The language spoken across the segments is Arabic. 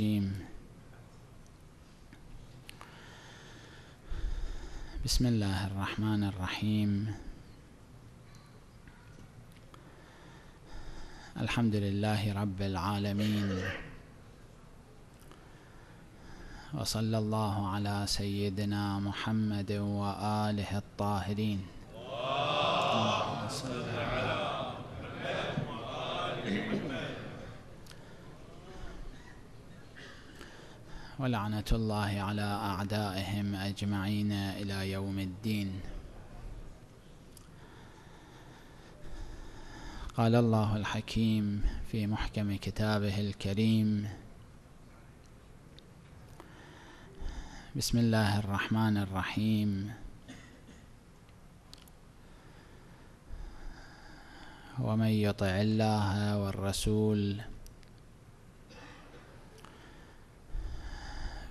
الرجيم بسم الله الرحمن الرحيم الحمد لله رب العالمين وصلى الله على سيدنا محمد وآله الطاهرين اللهم صل على محمد وآله محمد ولعنة الله على أعدائهم أجمعين إلى يوم الدين قال الله الحكيم في محكم كتابه الكريم بسم الله الرحمن الرحيم ومن يطع الله والرسول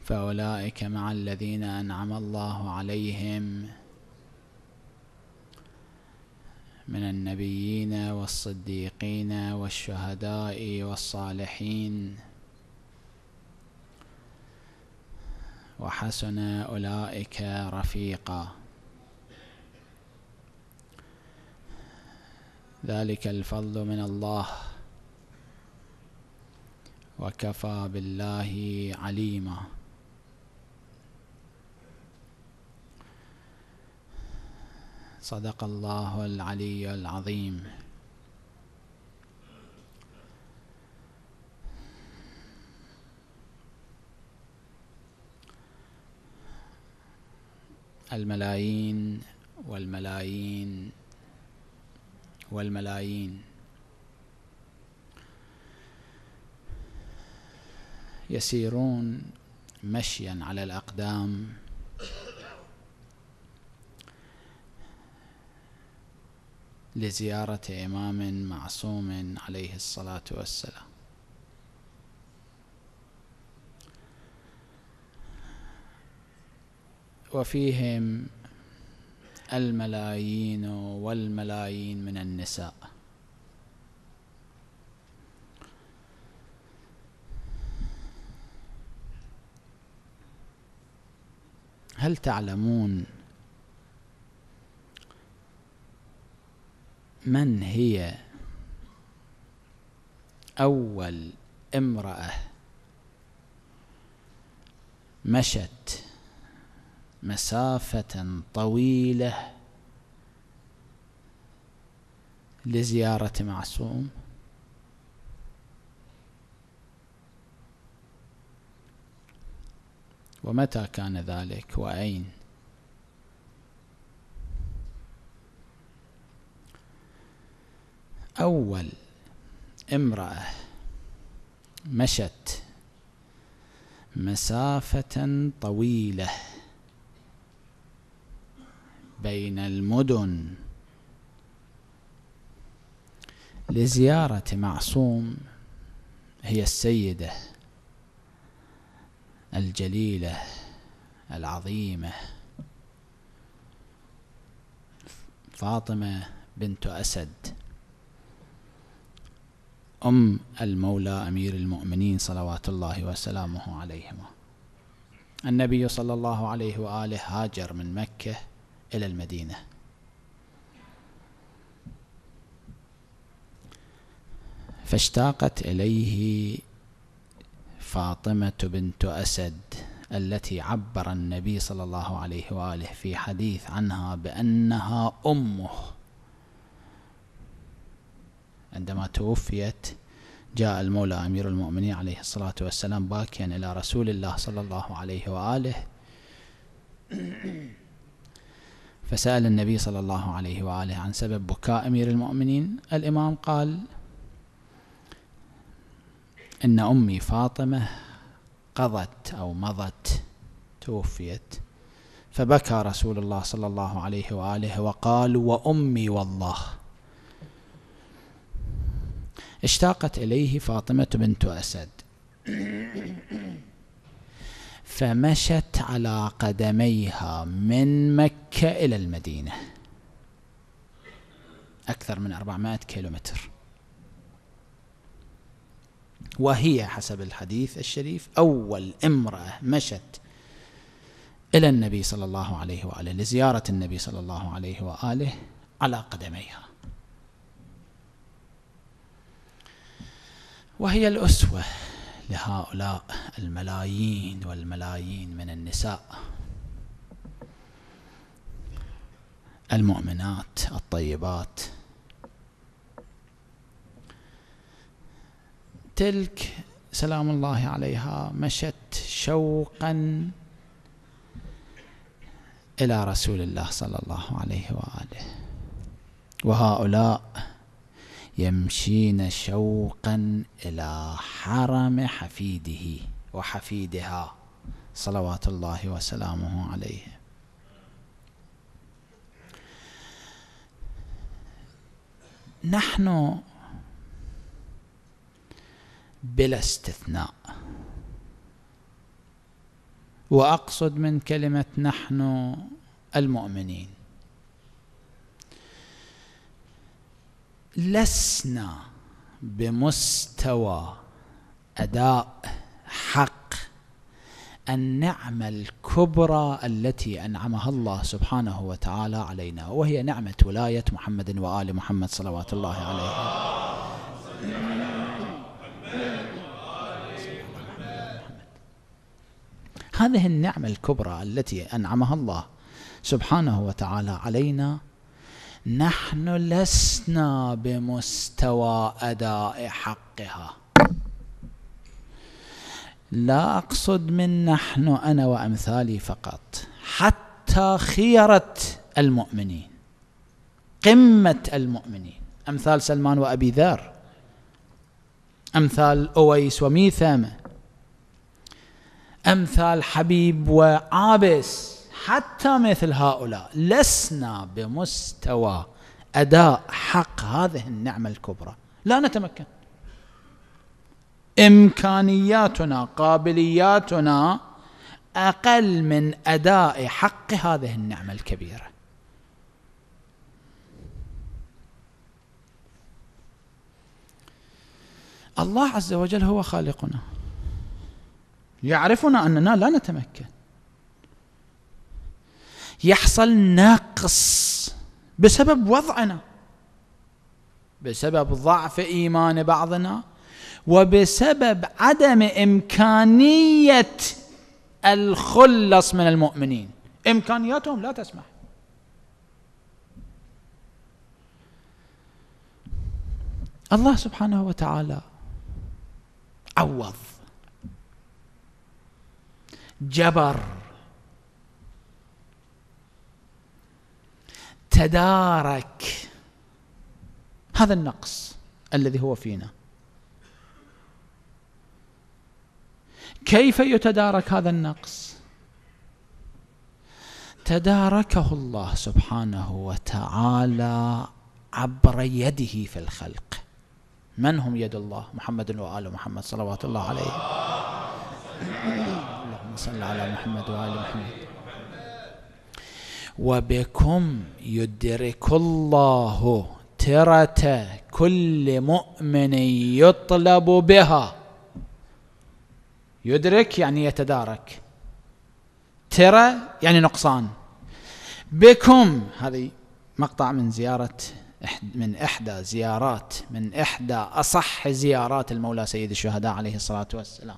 فأولئك مع الذين أنعم الله عليهم من النبيين والصديقين والشهداء والصالحين وحسن أولئك رفيقا ذلك الفضل من الله وكفى بالله عليمًا صدق الله العلي العظيم الملايين والملايين والملايين يسيرون مشيا على الأقدام لزيارة إمام معصوم عليه الصلاة والسلام وفيهم الملايين والملايين من النساء هل تعلمون من هي أول امرأة مشت مسافة طويلة لزيارة معصوم ومتى كان ذلك وأين أول امرأة مشت مسافة طويلة بين المدن لزيارة معصوم هي السيدة الجليلة العظيمة فاطمة بنت أسد أم المولى أمير المؤمنين صلوات الله وسلامه عليهما النبي صلى الله عليه وآله هاجر من مكة إلى المدينة فاشتاقت إليه فاطمة بنت أسد التي عبر النبي صلى الله عليه وآله في حديث عنها بأنها أمه عندما توفيت جاء المولى أمير المؤمنين عليه الصلاة والسلام باكيا إلى رسول الله صلى الله عليه وآله فسأل النبي صلى الله عليه وآله عن سبب بكاء أمير المؤمنين الإمام قال إن أمي فاطمة قضت أو مضت توفيت فبكى رسول الله صلى الله عليه وآله وقال وأمي والله اشتاقت إليه فاطمة بنت أسد فمشت على قدميها من مكة إلى المدينة أكثر من 400 كيلومتر وهي حسب الحديث الشريف أول امرأة مشت إلى النبي صلى الله عليه وآله لزيارة النبي صلى الله عليه وآله على قدميها وهي الأسوة لهؤلاء الملايين والملايين من النساء المؤمنات الطيبات تلك سلام الله عليها مشت شوقا إلى رسول الله صلى الله عليه وآله وهؤلاء يمشين شوقا إلى حرم حفيده وحفيدها صلوات الله وسلامه عليه نحن بلا استثناء وأقصد من كلمة نحن المؤمنين لسنا بمستوى اداء حق النعمه الكبرى التي انعمها الله سبحانه وتعالى علينا وهي نعمه ولايه محمد وال محمد صلوات الله عليه هذه النعمه الكبرى التي انعمها الله سبحانه وتعالى علينا نحن لسنا بمستوى اداء حقها لا اقصد من نحن انا وامثالي فقط حتى خيره المؤمنين قمه المؤمنين امثال سلمان وابي ذر امثال اويس وميثم امثال حبيب وعابس حتى مثل هؤلاء لسنا بمستوى أداء حق هذه النعمة الكبرى لا نتمكن إمكانياتنا قابلياتنا أقل من أداء حق هذه النعمة الكبيرة الله عز وجل هو خالقنا يعرفنا أننا لا نتمكن يحصل نقص بسبب وضعنا بسبب ضعف ايمان بعضنا وبسبب عدم امكانيه الخلص من المؤمنين امكانياتهم لا تسمح الله سبحانه وتعالى عوض جبر تدارك هذا النقص الذي هو فينا كيف يتدارك هذا النقص تداركه الله سبحانه وتعالى عبر يده في الخلق من هم يد الله محمد وآل محمد صلوات الله عليه اللهم صل على محمد وآل محمد وبكم يدرك الله ترة كل مؤمن يطلب بها يدرك يعني يتدارك ترى يعني نقصان بكم هذه مقطع من زيارة من إحدى زيارات من إحدى أصح زيارات المولى سيد الشهداء عليه الصلاة والسلام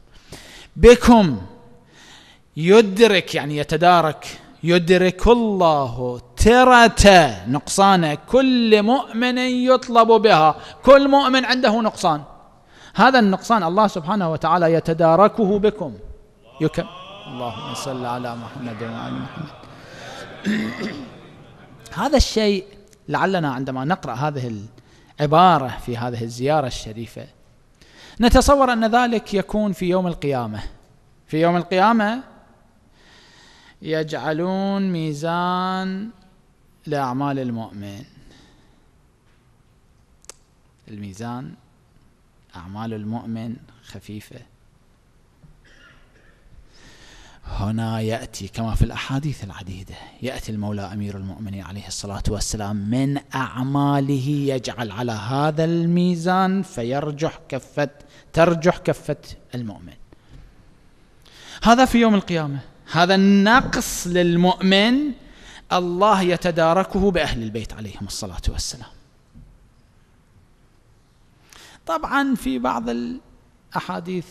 بكم يدرك يعني يتدارك يدرك الله ترة نقصان كل مؤمن يطلب بها كل مؤمن عنده نقصان هذا النقصان الله سبحانه وتعالى يتداركه بكم يكم اللهم صل على محمد وعلى محمد هذا الشيء لعلنا عندما نقرأ هذه العبارة في هذه الزيارة الشريفة نتصور أن ذلك يكون في يوم القيامة في يوم القيامة يجعلون ميزان لأعمال المؤمن الميزان أعمال المؤمن خفيفة هنا يأتي كما في الأحاديث العديدة يأتي المولى أمير المؤمنين عليه الصلاة والسلام من أعماله يجعل على هذا الميزان فيرجح كفة ترجح كفة المؤمن هذا في يوم القيامة هذا النقص للمؤمن الله يتداركه بأهل البيت عليهم الصلاة والسلام طبعا في بعض الأحاديث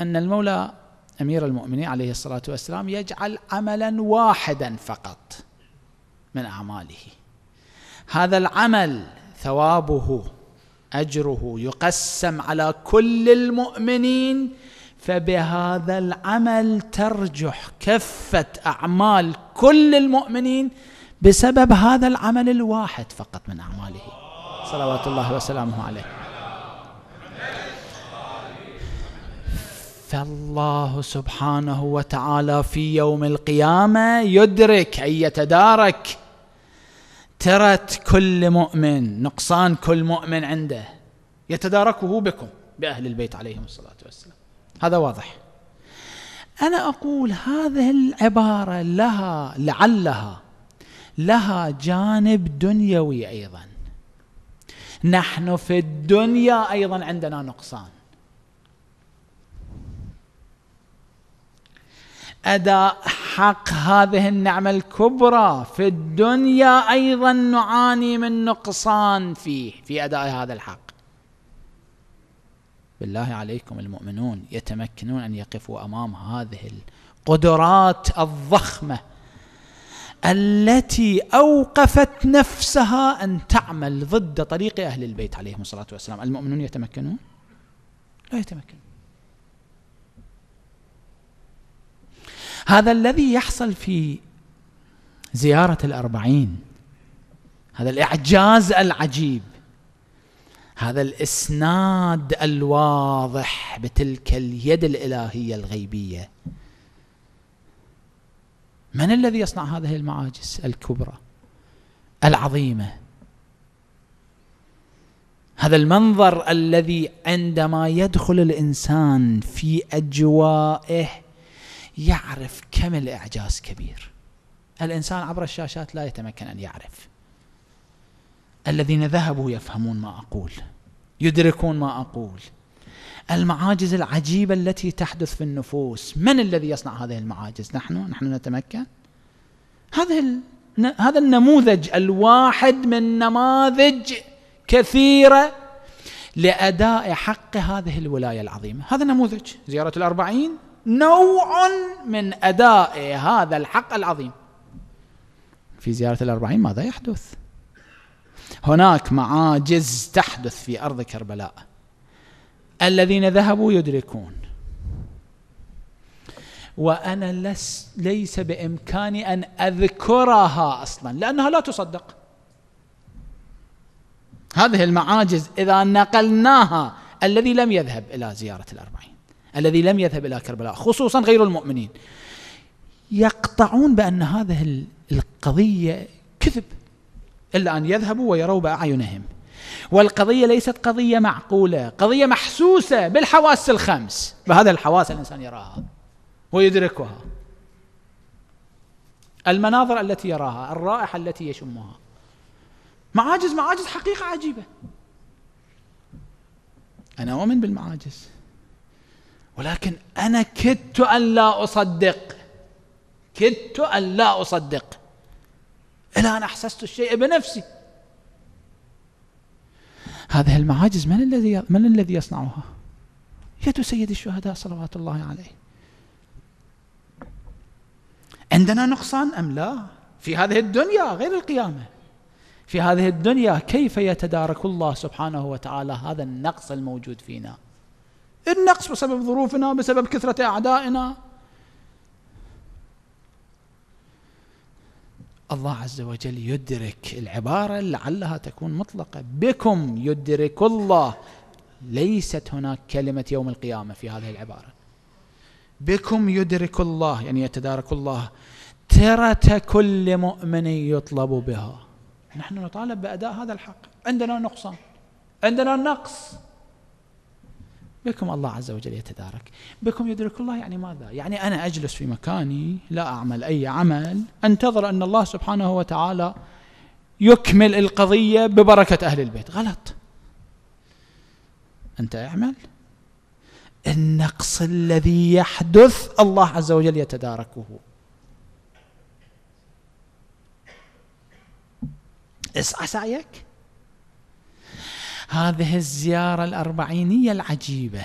أن المولى أمير المؤمنين عليه الصلاة والسلام يجعل عملا واحدا فقط من أعماله هذا العمل ثوابه أجره يقسم على كل المؤمنين فبهذا العمل ترجح كفة أعمال كل المؤمنين بسبب هذا العمل الواحد فقط من أعماله صلوات الله وسلامه عليه فالله سبحانه وتعالى في يوم القيامة يدرك أي يتدارك ترة كل مؤمن نقصان كل مؤمن عنده يتداركه بكم بأهل البيت عليهم الصلاة والسلام هذا واضح أنا أقول هذه العبارة لها لعلها لها جانب دنيوي أيضا نحن في الدنيا أيضا عندنا نقصان أداء حق هذه النعمة الكبرى في الدنيا أيضا نعاني من نقصان فيه في أداء هذا الحق بالله عليكم المؤمنون يتمكنون أن يقفوا أمام هذه القدرات الضخمة التي أوقفت نفسها أن تعمل ضد طريق أهل البيت عليهم الصلاة والسلام المؤمنون يتمكنون؟ لا يتمكنون هذا الذي يحصل في زيارة الأربعين هذا الإعجاز العجيب هذا الاسناد الواضح بتلك اليد الالهيه الغيبيه من الذي يصنع هذه المعاجز الكبرى العظيمه هذا المنظر الذي عندما يدخل الانسان في اجوائه يعرف كم الاعجاز كبير الانسان عبر الشاشات لا يتمكن ان يعرف الذين ذهبوا يفهمون ما أقول يدركون ما أقول المعاجز العجيبة التي تحدث في النفوس من الذي يصنع هذه المعاجز نحن نحن نتمكن هذا هذا النموذج الواحد من نماذج كثيرة لأداء حق هذه الولاية العظيمة هذا نموذج زيارة الأربعين نوع من أداء هذا الحق العظيم في زيارة الأربعين ماذا يحدث هناك معاجز تحدث في أرض كربلاء الذين ذهبوا يدركون وأنا لس ليس بإمكاني أن أذكرها أصلا لأنها لا تصدق هذه المعاجز إذا نقلناها الذي لم يذهب إلى زيارة الأربعين الذي لم يذهب إلى كربلاء خصوصا غير المؤمنين يقطعون بأن هذه القضية كذب إلا أن يذهبوا ويروا بأعينهم والقضية ليست قضية معقولة قضية محسوسة بالحواس الخمس بهذا الحواس الإنسان يراها ويدركها المناظر التي يراها الرائحة التي يشمها معاجز معاجز حقيقة عجيبة أنا أؤمن بالمعاجز ولكن أنا كدت أن لا أصدق كدت أن لا أصدق الآن أحسست الشيء بنفسي هذه المعاجز من الذي من الذي يصنعها؟ يد سيد الشهداء صلوات الله عليه. عندنا نقصان ام لا؟ في هذه الدنيا غير القيامه. في هذه الدنيا كيف يتدارك الله سبحانه وتعالى هذا النقص الموجود فينا؟ النقص بسبب ظروفنا، بسبب كثره اعدائنا، الله عز وجل يدرك العبارة لعلها تكون مطلقة بكم يدرك الله ليست هناك كلمة يوم القيامة في هذه العبارة بكم يدرك الله يعني يتدارك الله ترة كل مؤمن يطلب بها نحن نطالب بأداء هذا الحق عندنا نقصان عندنا نقص بكم الله عز وجل يتدارك بكم يدرك الله يعني ماذا يعني أنا أجلس في مكاني لا أعمل أي عمل أنتظر أن الله سبحانه وتعالى يكمل القضية ببركة أهل البيت غلط أنت اعمل النقص الذي يحدث الله عز وجل يتداركه اسعى سعيك هذه الزيارة الأربعينية العجيبة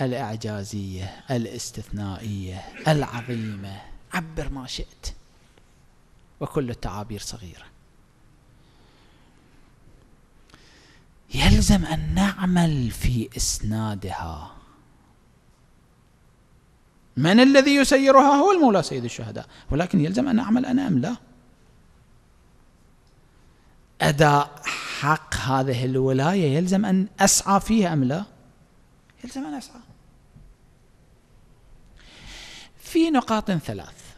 الإعجازية الاستثنائية العظيمة عبر ما شئت وكل التعابير صغيرة يلزم أن نعمل في إسنادها من الذي يسيرها هو المولى سيد الشهداء ولكن يلزم أن أعمل أنا أم لا اداء حق هذه الولايه يلزم ان اسعى فيها ام لا؟ يلزم ان اسعى. في نقاط ثلاث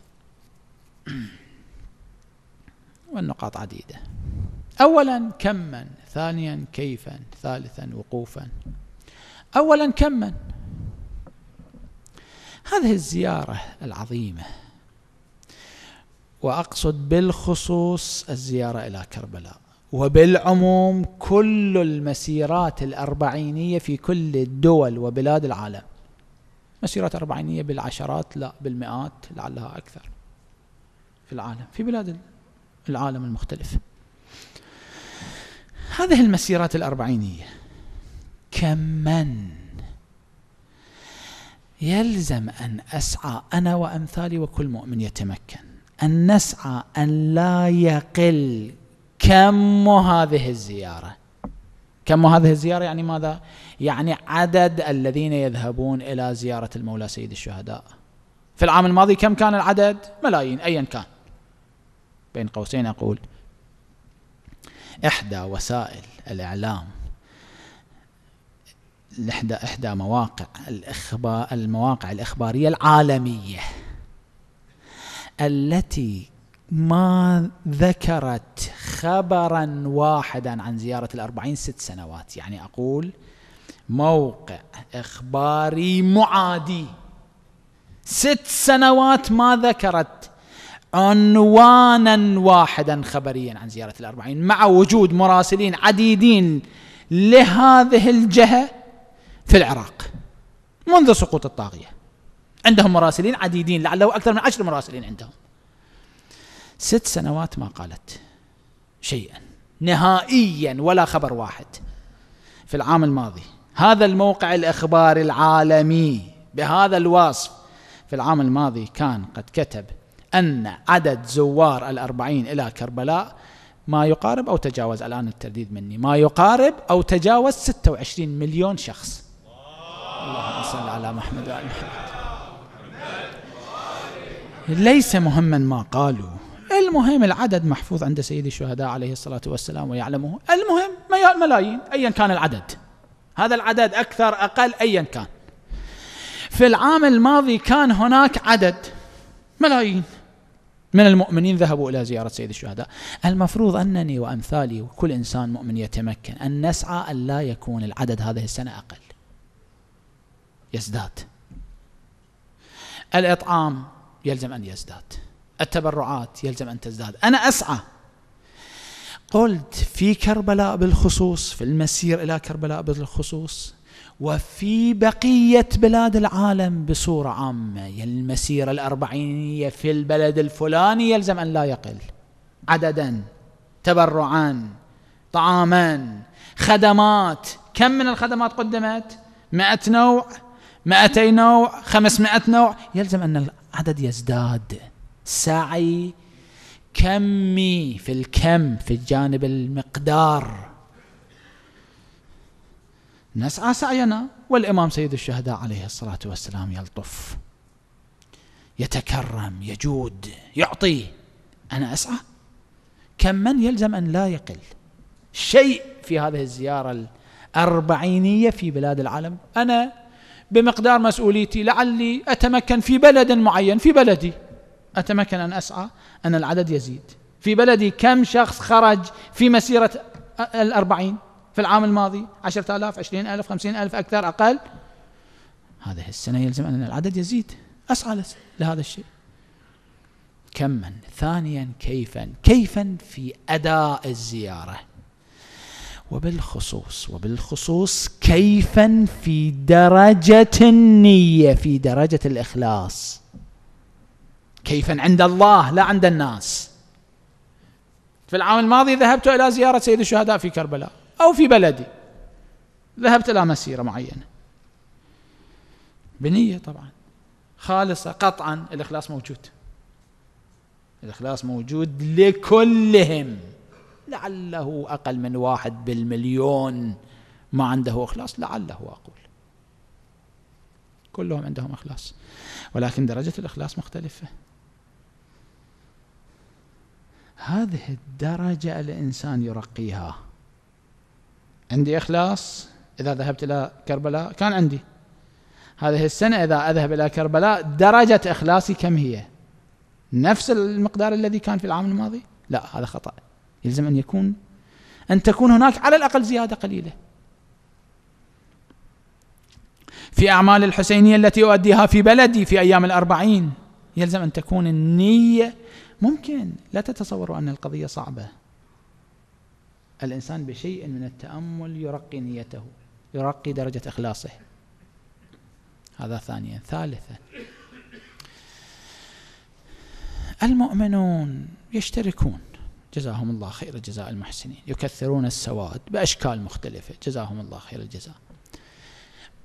والنقاط عديده. اولا كما، ثانيا كيفا، ثالثا وقوفا. اولا كما هذه الزياره العظيمه واقصد بالخصوص الزياره الى كربلاء وبالعموم كل المسيرات الأربعينية في كل الدول وبلاد العالم مسيرات أربعينية بالعشرات لا بالمئات لعلها أكثر في العالم في بلاد العالم المختلف هذه المسيرات الأربعينية كمن يلزم أن أسعى أنا وأمثالي وكل مؤمن يتمكن أن نسعى أن لا يقل كم هذه الزيارة كم هذه الزيارة يعني ماذا يعني عدد الذين يذهبون إلى زيارة المولى سيد الشهداء في العام الماضي كم كان العدد ملايين أيا كان بين قوسين أقول إحدى وسائل الإعلام إحدى إحدى مواقع الإخبار المواقع الإخبارية العالمية التي ما ذكرت خبرا واحدا عن زيارة الأربعين ست سنوات يعني أقول موقع إخباري معادي ست سنوات ما ذكرت عنوانا واحدا خبريا عن زيارة الأربعين مع وجود مراسلين عديدين لهذه الجهة في العراق منذ سقوط الطاغية عندهم مراسلين عديدين لعله أكثر من عشر مراسلين عندهم ست سنوات ما قالت شيئا نهائيا ولا خبر واحد في العام الماضي هذا الموقع الإخباري العالمي بهذا الوصف في العام الماضي كان قد كتب أن عدد زوار الأربعين إلى كربلاء ما يقارب أو تجاوز الآن الترديد مني ما يقارب أو تجاوز 26 مليون شخص اللهم صل على محمد وعلى محمد ليس مهما ما قالوا المهم العدد محفوظ عند سيد الشهداء عليه الصلاة والسلام ويعلمه المهم ملايين أيا كان العدد هذا العدد أكثر أقل أيا كان في العام الماضي كان هناك عدد ملايين من المؤمنين ذهبوا إلى زيارة سيد الشهداء المفروض أنني وأمثالي وكل إنسان مؤمن يتمكن أن نسعى أن لا يكون العدد هذه السنة أقل يزداد الإطعام يلزم أن يزداد التبرعات يلزم أن تزداد أنا أسعى قلت في كربلاء بالخصوص في المسير إلى كربلاء بالخصوص وفي بقية بلاد العالم بصورة عامة المسيرة الأربعينية في البلد الفلاني يلزم أن لا يقل عددا تبرعا طعاما خدمات كم من الخدمات قدمت مئة نوع مئتي نوع خمسمائة نوع يلزم أن العدد يزداد سعي كمي في الكم في الجانب المقدار نسعى سعينا والإمام سيد الشهداء عليه الصلاة والسلام يلطف يتكرم يجود يعطي أنا أسعى كم من يلزم أن لا يقل شيء في هذه الزيارة الأربعينية في بلاد العالم أنا بمقدار مسؤوليتي لعلي أتمكن في بلد معين في بلدي أتمكن أن أسعى أن العدد يزيد في بلدي كم شخص خرج في مسيرة الأربعين في العام الماضي عشرة آلاف عشرين ألف خمسين ألف أكثر أقل هذه السنة يلزم أن العدد يزيد أسعى لهذا الشيء كما ثانيا كيفا كيفا في أداء الزيارة وبالخصوص وبالخصوص كيفا في درجة النية في درجة الإخلاص كيفا عند الله لا عند الناس في العام الماضي ذهبت إلى زيارة سيد الشهداء في كربلاء أو في بلدي ذهبت إلى مسيرة معينة بنية طبعا خالصة قطعا الإخلاص موجود الإخلاص موجود لكلهم لعله أقل من واحد بالمليون ما عنده إخلاص لعله أقول كلهم عندهم إخلاص ولكن درجة الإخلاص مختلفة هذه الدرجة الإنسان يرقيها عندي إخلاص إذا ذهبت إلى كربلاء كان عندي هذه السنة إذا أذهب إلى كربلاء درجة إخلاصي كم هي نفس المقدار الذي كان في العام الماضي لا هذا خطأ يلزم أن يكون أن تكون هناك على الأقل زيادة قليلة في أعمال الحسينية التي أؤديها في بلدي في أيام الأربعين يلزم أن تكون النية ممكن لا تتصوروا أن القضية صعبة الإنسان بشيء من التأمل يرقي نيته يرقي درجة إخلاصه هذا ثانيا ثالثا المؤمنون يشتركون جزاهم الله خير جزاء المحسنين يكثرون السواد بأشكال مختلفة جزاهم الله خير الجزاء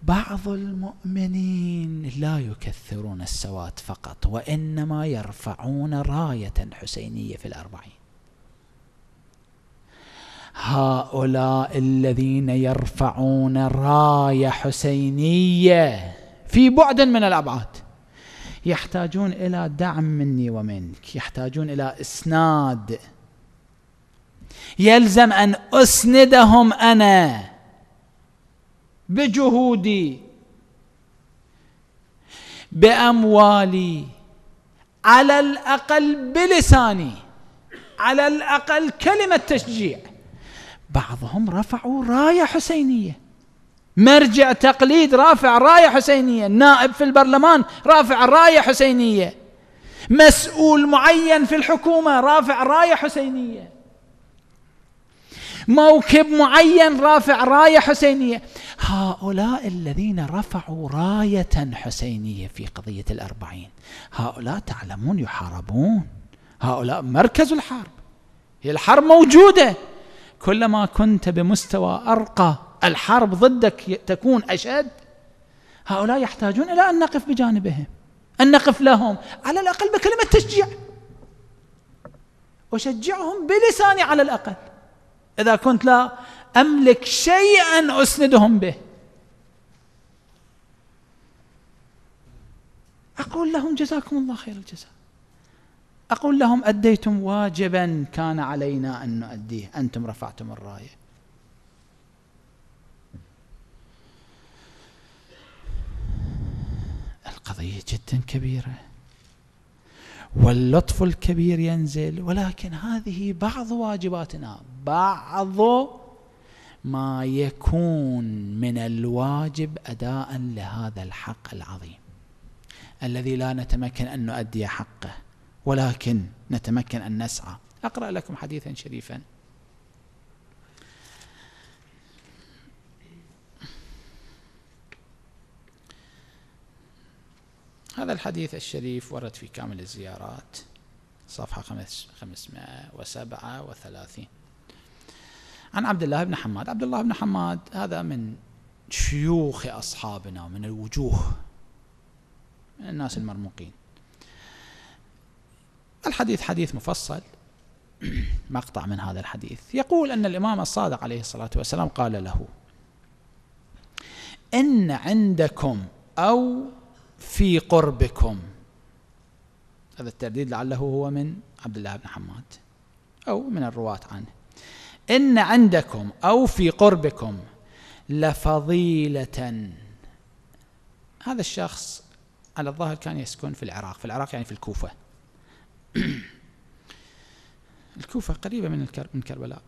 بعض المؤمنين لا يكثرون السواد فقط وإنما يرفعون راية حسينية في الأربعين هؤلاء الذين يرفعون راية حسينية في بعد من الأبعاد يحتاجون إلى دعم مني ومنك يحتاجون إلى إسناد يلزم أن أسندهم أنا بجهودي بأموالي على الأقل بلساني على الأقل كلمة تشجيع بعضهم رفعوا راية حسينية مرجع تقليد رافع راية حسينية نائب في البرلمان رافع راية حسينية مسؤول معين في الحكومة رافع راية حسينية موكب معين رافع راية حسينية هؤلاء الذين رفعوا راية حسينية في قضية الأربعين هؤلاء تعلمون يحاربون هؤلاء مركز الحرب هي الحرب موجودة كلما كنت بمستوى أرقى الحرب ضدك تكون أشد هؤلاء يحتاجون إلى أن نقف بجانبهم أن نقف لهم على الأقل بكلمة تشجيع أشجعهم بلساني على الأقل إذا كنت لا أملك شيئا أسندهم به أقول لهم جزاكم الله خير الجزاء أقول لهم أديتم واجبا كان علينا أن نؤديه أنتم رفعتم الراية القضية جدا كبيرة واللطف الكبير ينزل ولكن هذه بعض واجباتنا بعض ما يكون من الواجب اداء لهذا الحق العظيم الذي لا نتمكن ان نؤدي حقه ولكن نتمكن ان نسعى اقرا لكم حديثا شريفا هذا الحديث الشريف ورد في كامل الزيارات صفحة 537 عن عبد الله بن حماد عبد الله بن حماد هذا من شيوخ أصحابنا من الوجوه من الناس المرموقين الحديث حديث مفصل مقطع من هذا الحديث يقول أن الإمام الصادق عليه الصلاة والسلام قال له إن عندكم أو في قربكم هذا الترديد لعله هو من عبد الله بن حماد أو من الرواة عنه إن عندكم أو في قربكم لفضيلة هذا الشخص على الظاهر كان يسكن في العراق في العراق يعني في الكوفة الكوفة قريبة من من كربلاء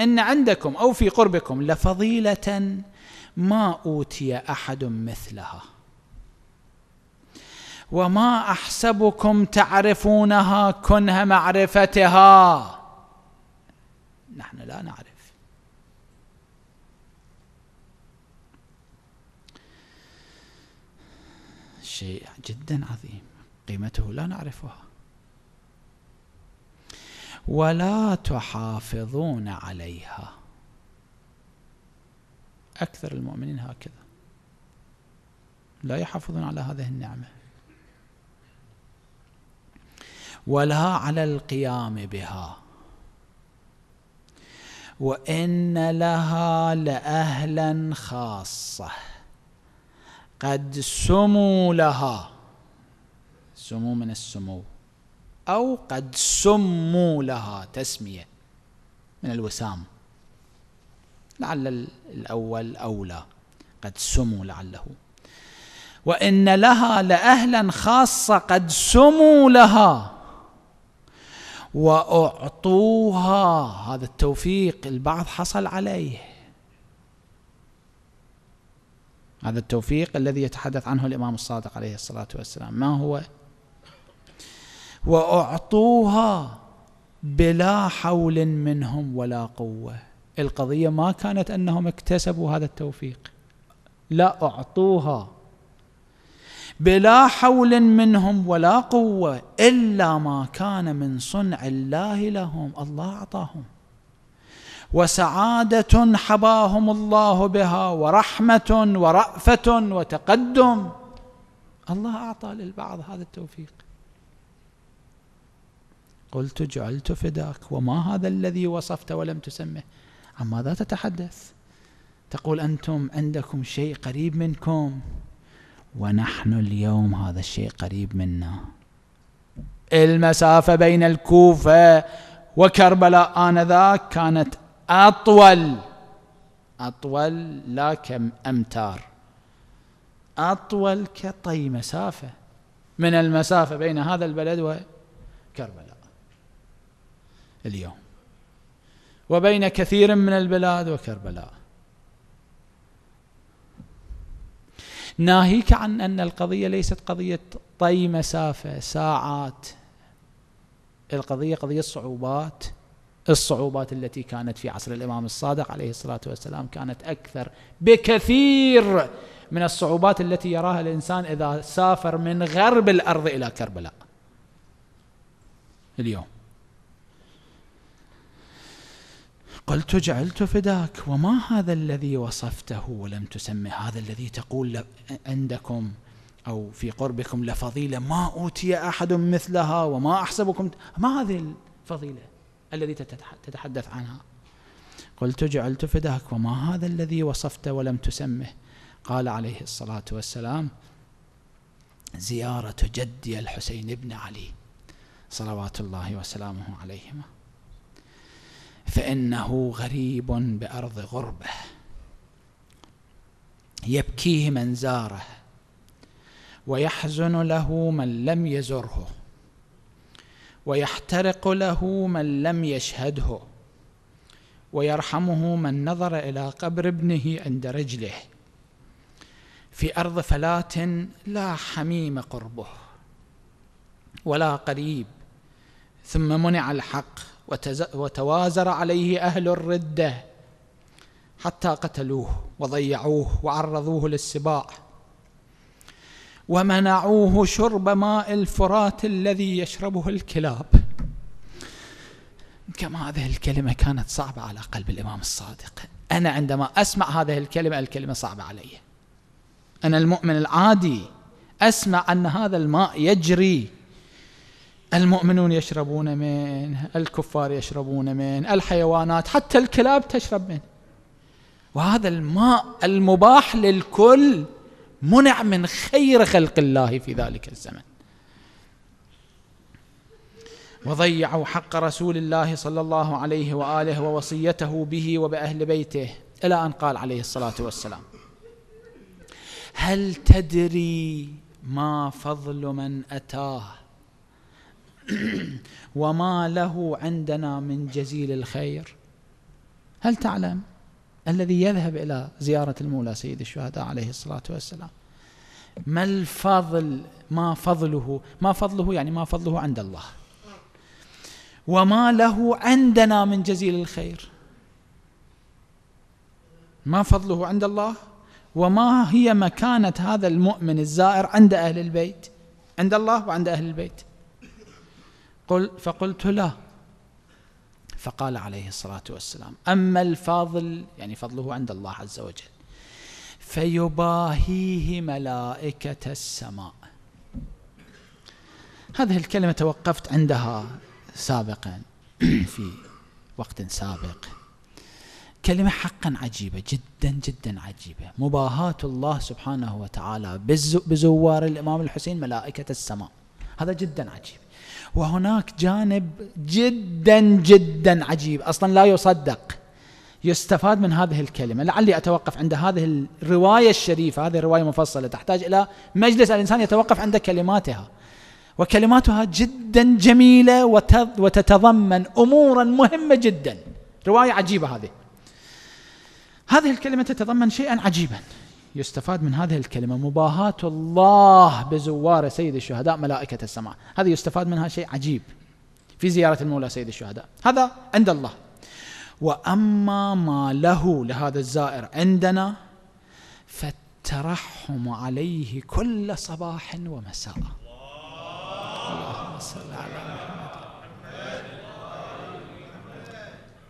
إن عندكم أو في قربكم لفضيلة ما أوتي أحد مثلها وما احسبكم تعرفونها كنه معرفتها نحن لا نعرف شيء جدا عظيم قيمته لا نعرفها ولا تحافظون عليها اكثر المؤمنين هكذا لا يحافظون على هذه النعمه ولا على القيام بها وان لها لاهلا خاصه قد سموا لها سمو من السمو او قد سموا لها تسميه من الوسام لعل الاول اولى قد سموا لعله وان لها لاهلا خاصه قد سموا لها واعطوها هذا التوفيق البعض حصل عليه هذا التوفيق الذي يتحدث عنه الامام الصادق عليه الصلاه والسلام ما هو واعطوها بلا حول منهم ولا قوه القضيه ما كانت انهم اكتسبوا هذا التوفيق لا اعطوها بلا حول منهم ولا قوة إلا ما كان من صنع الله لهم الله أعطاهم وسعادة حباهم الله بها ورحمة ورأفة وتقدم الله أعطى للبعض هذا التوفيق قلت جعلت فداك وما هذا الذي وصفت ولم تسمه عن ماذا تتحدث تقول أنتم عندكم شيء قريب منكم ونحن اليوم هذا الشيء قريب منا المسافة بين الكوفة وكربلاء آنذاك كانت أطول أطول لا كم أمتار أطول كطي مسافة من المسافة بين هذا البلد وكربلاء اليوم وبين كثير من البلاد وكربلاء ناهيك عن أن القضية ليست قضية طي مسافة ساعات القضية قضية صعوبات الصعوبات التي كانت في عصر الإمام الصادق عليه الصلاة والسلام كانت أكثر بكثير من الصعوبات التي يراها الإنسان إذا سافر من غرب الأرض إلى كربلاء اليوم قلت جعلت فداك وما هذا الذي وصفته ولم تسمه هذا الذي تقول عندكم أو في قربكم لفضيلة ما أوتي أحد مثلها وما أحسبكم ما هذه الفضيلة الذي تتحدث عنها قلت جعلت فداك وما هذا الذي وصفت ولم تسمه قال عليه الصلاة والسلام زيارة جدي الحسين بن علي صلوات الله وسلامه عليهما فانه غريب بارض غربه يبكيه من زاره ويحزن له من لم يزره ويحترق له من لم يشهده ويرحمه من نظر الى قبر ابنه عند رجله في ارض فلاه لا حميم قربه ولا قريب ثم منع الحق وتوازر عليه أهل الردة حتى قتلوه وضيعوه وعرضوه للسباع ومنعوه شرب ماء الفرات الذي يشربه الكلاب كما هذه الكلمة كانت صعبة على قلب الإمام الصادق أنا عندما أسمع هذه الكلمة الكلمة صعبة علي أنا المؤمن العادي أسمع أن هذا الماء يجري المؤمنون يشربون منه الكفار يشربون منه الحيوانات حتى الكلاب تشرب منه وهذا الماء المباح للكل منع من خير خلق الله في ذلك الزمن وضيعوا حق رسول الله صلى الله عليه واله ووصيته به وباهل بيته الى ان قال عليه الصلاه والسلام هل تدري ما فضل من اتاه وما له عندنا من جزيل الخير هل تعلم الذي يذهب إلى زيارة المولى سيد الشهداء عليه الصلاة والسلام ما الفضل ما فضله ما فضله يعني ما فضله عند الله وما له عندنا من جزيل الخير ما فضله عند الله وما هي مكانة هذا المؤمن الزائر عند أهل البيت عند الله وعند أهل البيت قل فقلت لا فقال عليه الصلاة والسلام أما الفاضل يعني فضله عند الله عز وجل فيباهيه ملائكة السماء هذه الكلمة توقفت عندها سابقا في وقت سابق كلمة حقا عجيبة جدا جدا عجيبة مباهاة الله سبحانه وتعالى بزوار الإمام الحسين ملائكة السماء هذا جدا عجيب وهناك جانب جدا جدا عجيب اصلا لا يصدق يستفاد من هذه الكلمه لعلي اتوقف عند هذه الروايه الشريفه هذه الروايه مفصله تحتاج الى مجلس الانسان يتوقف عند كلماتها وكلماتها جدا جميله وتتضمن امورا مهمه جدا روايه عجيبه هذه هذه الكلمه تتضمن شيئا عجيبا يستفاد من هذه الكلمة مباهاة الله بزوار سيد الشهداء ملائكة السماء هذا يستفاد منها شيء عجيب في زيارة المولى سيد الشهداء هذا عند الله وأما ما له لهذا الزائر عندنا فالترحم عليه كل صباح ومساء اللهم صل على محمد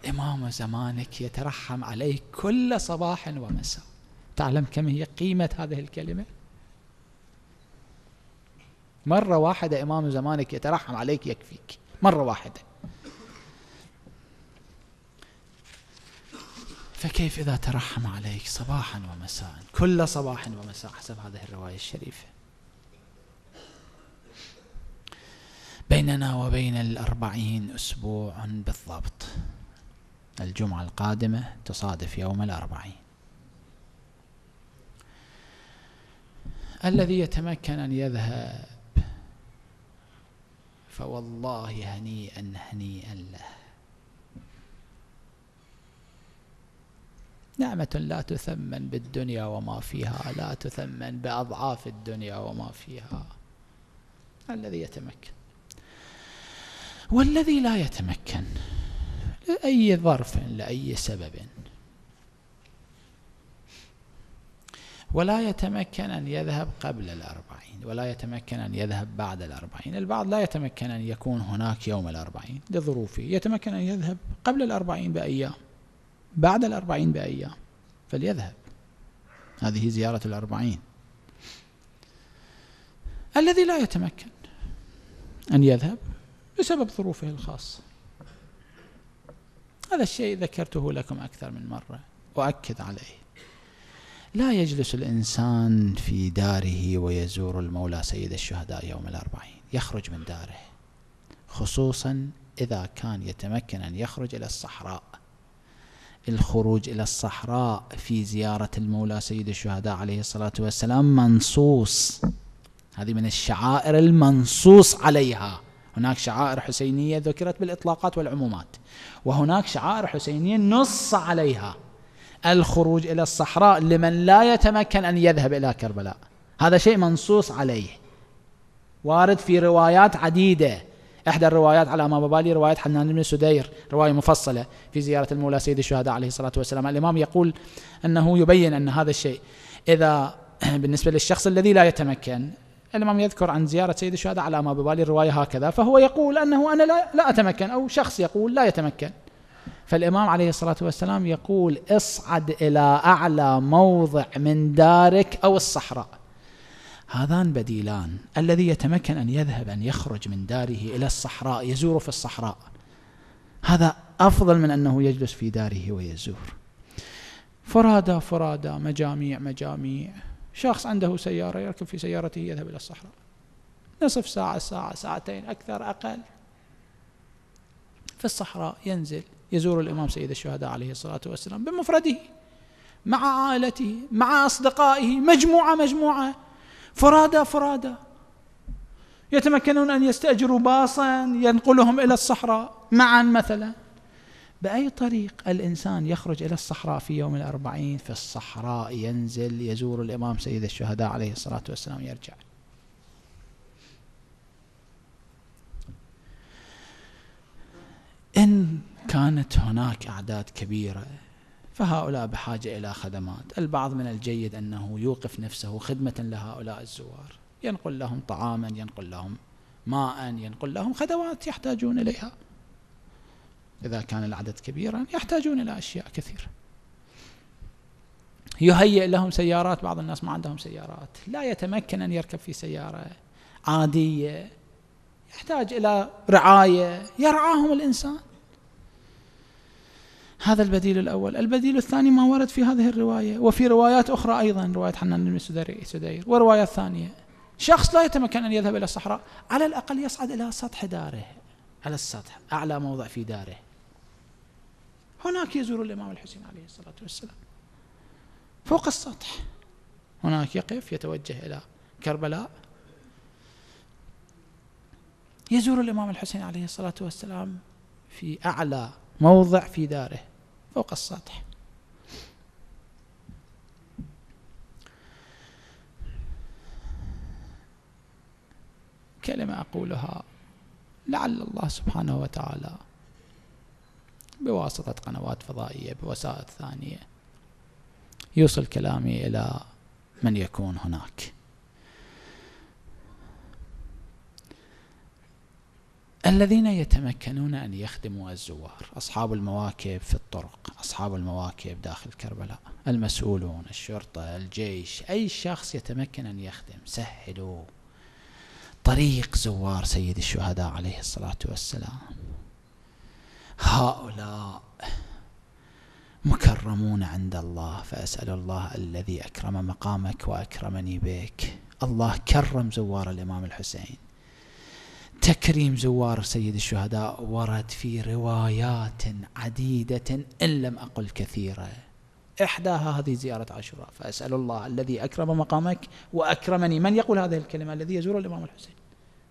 إمام زمانك يترحم عليه كل صباح ومساء تعلم كم هي قيمة هذه الكلمة مرة واحدة إمام زمانك يترحم عليك يكفيك مرة واحدة فكيف إذا ترحم عليك صباحا ومساء كل صباح ومساء حسب هذه الرواية الشريفة بيننا وبين الأربعين أسبوع بالضبط الجمعة القادمة تصادف يوم الأربعين الذي يتمكن أن يذهب فوالله هنيئا هنيئا له نعمة لا تثمن بالدنيا وما فيها لا تثمن بأضعاف الدنيا وما فيها الذي يتمكن والذي لا يتمكن لأي ظرف لأي سبب ولا يتمكن أن يذهب قبل الأربعين ولا يتمكن أن يذهب بعد الأربعين البعض لا يتمكن أن يكون هناك يوم الأربعين لظروفه يتمكن أن يذهب قبل الأربعين بأيام بعد الأربعين بأيام فليذهب هذه زيارة الأربعين الذي لا يتمكن أن يذهب بسبب ظروفه الخاصة هذا الشيء ذكرته لكم أكثر من مرة وأكد عليه لا يجلس الإنسان في داره ويزور المولى سيد الشهداء يوم الأربعين يخرج من داره خصوصا إذا كان يتمكن أن يخرج إلى الصحراء الخروج إلى الصحراء في زيارة المولى سيد الشهداء عليه الصلاة والسلام منصوص هذه من الشعائر المنصوص عليها هناك شعائر حسينية ذكرت بالإطلاقات والعمومات وهناك شعائر حسينية نص عليها الخروج إلى الصحراء لمن لا يتمكن أن يذهب إلى كربلاء هذا شيء منصوص عليه وارد في روايات عديدة إحدى الروايات على ما بالي رواية حنان بن سدير رواية مفصلة في زيارة المولى سيد الشهداء عليه الصلاة والسلام الإمام يقول أنه يبين أن هذا الشيء إذا بالنسبة للشخص الذي لا يتمكن الإمام يذكر عن زيارة سيد الشهداء على ما ببالي الرواية هكذا فهو يقول أنه أنا لا, لا أتمكن أو شخص يقول لا يتمكن فالإمام عليه الصلاة والسلام يقول اصعد إلى أعلى موضع من دارك أو الصحراء هذان بديلان الذي يتمكن أن يذهب أن يخرج من داره إلى الصحراء يزور في الصحراء هذا أفضل من أنه يجلس في داره ويزور فرادى فرادى مجاميع مجاميع شخص عنده سيارة يركب في سيارته يذهب إلى الصحراء نصف ساعة ساعة ساعتين أكثر أقل في الصحراء ينزل يزور الإمام سيد الشهداء عليه الصلاة والسلام بمفرده مع عائلته مع أصدقائه مجموعة مجموعة فرادى فرادى يتمكنون أن يستأجروا باصا ينقلهم إلى الصحراء معا مثلا بأي طريق الإنسان يخرج إلى الصحراء في يوم الأربعين في الصحراء ينزل يزور الإمام سيد الشهداء عليه الصلاة والسلام يرجع إن كانت هناك أعداد كبيرة فهؤلاء بحاجة إلى خدمات البعض من الجيد أنه يوقف نفسه خدمة لهؤلاء الزوار ينقل لهم طعاما ينقل لهم ماء ينقل لهم خدمات يحتاجون إليها إذا كان العدد كبيرا يحتاجون إلى أشياء كثيرة يهيئ لهم سيارات بعض الناس ما عندهم سيارات لا يتمكن أن يركب في سيارة عادية يحتاج إلى رعاية يرعاهم الإنسان هذا البديل الأول البديل الثاني ما ورد في هذه الرواية وفي روايات أخرى أيضا رواية حنان بن سدير وروايات ثانية شخص لا يتمكن أن يذهب إلى الصحراء على الأقل يصعد إلى سطح داره على السطح أعلى موضع في داره هناك يزور الإمام الحسين عليه الصلاة والسلام فوق السطح هناك يقف يتوجه إلى كربلاء يزور الإمام الحسين عليه الصلاة والسلام في أعلى موضع في داره فوق السطح كلمة أقولها لعل الله سبحانه وتعالى بواسطة قنوات فضائية بوسائل ثانية يوصل كلامي إلى من يكون هناك الذين يتمكنون أن يخدموا الزوار أصحاب المواكب في الطرق أصحاب المواكب داخل كربلاء المسؤولون الشرطة الجيش أي شخص يتمكن أن يخدم سهلوا طريق زوار سيد الشهداء عليه الصلاة والسلام هؤلاء مكرمون عند الله فأسأل الله الذي أكرم مقامك وأكرمني بك الله كرم زوار الإمام الحسين تكريم زوار سيد الشهداء ورد في روايات عديدة إن لم أقل كثيرة إحداها هذه زيارة عاشوراء فأسأل الله الذي أكرم مقامك وأكرمني من يقول هذه الكلمة الذي يزور الإمام الحسين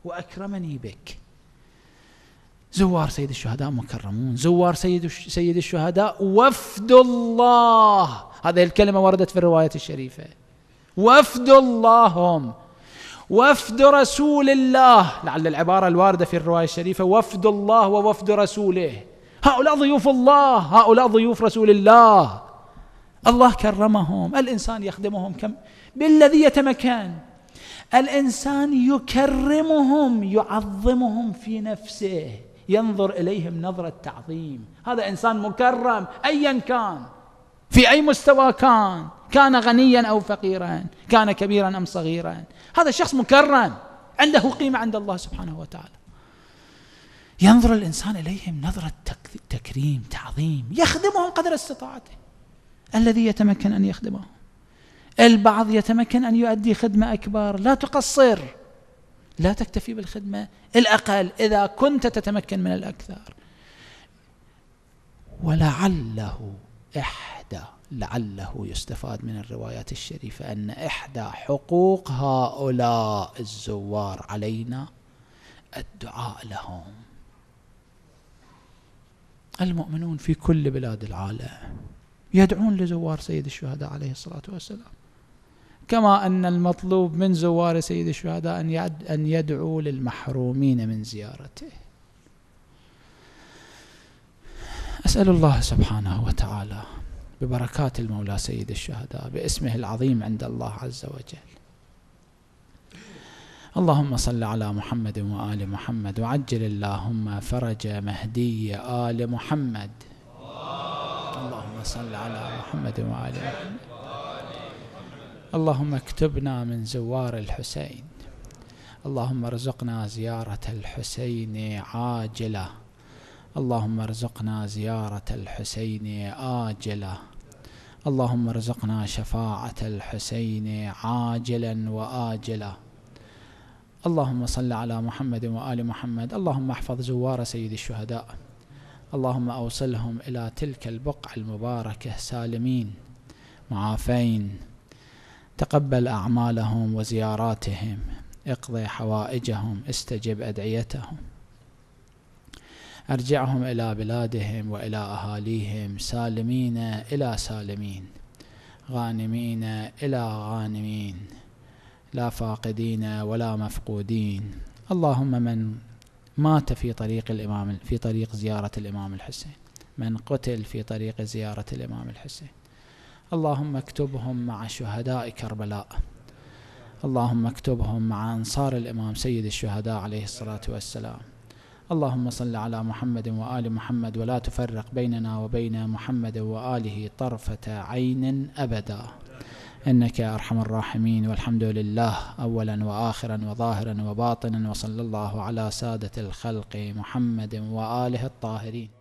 وأكرمني بك زوار سيد الشهداء مكرمون زوار سيد سيد الشهداء وفد الله هذه الكلمة وردت في الرواية الشريفة وفد الله هم وفد رسول الله لعل العبارة الواردة في الرواية الشريفة وفد الله ووفد رسوله هؤلاء ضيوف الله هؤلاء ضيوف رسول الله الله كرمهم الإنسان يخدمهم كم بالذي يتمكن الإنسان يكرمهم يعظمهم في نفسه ينظر إليهم نظرة تعظيم هذا إنسان مكرم أيا كان في أي مستوى كان كان غنيا أو فقيرا كان كبيرا أم صغيرا هذا الشخص مكرم عنده قيمة عند الله سبحانه وتعالى ينظر الإنسان إليهم نظرة تكريم تعظيم يخدمهم قدر استطاعته الذي يتمكن أن يخدمهم البعض يتمكن أن يؤدي خدمة أكبر لا تقصر لا تكتفي بالخدمة الأقل إذا كنت تتمكن من الأكثر ولعله إحدى لعله يستفاد من الروايات الشريفة أن إحدى حقوق هؤلاء الزوار علينا الدعاء لهم المؤمنون في كل بلاد العالم يدعون لزوار سيد الشهداء عليه الصلاة والسلام كما أن المطلوب من زوار سيد الشهداء أن يدعو للمحرومين من زيارته أسأل الله سبحانه وتعالى ببركات المولى سيد الشهداء باسمه العظيم عند الله عز وجل اللهم صل على محمد وآل محمد وعجل اللهم فرج مهدي آل محمد اللهم صل على محمد وآل محمد اللهم اكتبنا من زوار الحسين اللهم ارزقنا زيارة الحسين عاجلة اللهم ارزقنا زيارة الحسين آجلة اللهم ارزقنا شفاعة الحسين عاجلا وآجلا اللهم صل على محمد وآل محمد اللهم احفظ زوار سيد الشهداء اللهم أوصلهم إلى تلك البقعة المباركة سالمين معافين تقبل أعمالهم وزياراتهم اقضي حوائجهم استجب أدعيتهم أرجعهم إلى بلادهم وإلى أهاليهم سالمين إلى سالمين غانمين إلى غانمين لا فاقدين ولا مفقودين اللهم من مات في طريق الإمام في طريق زيارة الإمام الحسين من قتل في طريق زيارة الإمام الحسين اللهم اكتبهم مع شهداء كربلاء اللهم اكتبهم مع أنصار الإمام سيد الشهداء عليه الصلاة والسلام اللهم صل على محمد وآل محمد ولا تفرق بيننا وبين محمد وآله طرفة عين أبدا إنك أرحم الراحمين والحمد لله أولا وآخرا وظاهرا وباطنا وصلى الله على سادة الخلق محمد وآله الطاهرين